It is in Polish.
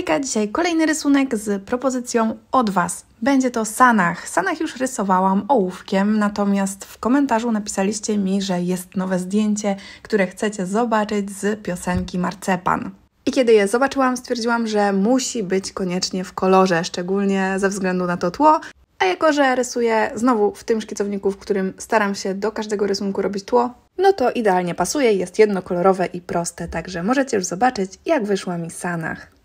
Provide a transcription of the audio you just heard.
Hejka, dzisiaj kolejny rysunek z propozycją od Was. Będzie to Sanach. Sanach już rysowałam ołówkiem, natomiast w komentarzu napisaliście mi, że jest nowe zdjęcie, które chcecie zobaczyć z piosenki Marcepan. I kiedy je zobaczyłam, stwierdziłam, że musi być koniecznie w kolorze, szczególnie ze względu na to tło. A jako, że rysuję znowu w tym szkicowniku, w którym staram się do każdego rysunku robić tło, no to idealnie pasuje, jest jednokolorowe i proste, także możecie już zobaczyć, jak wyszła mi Sanach.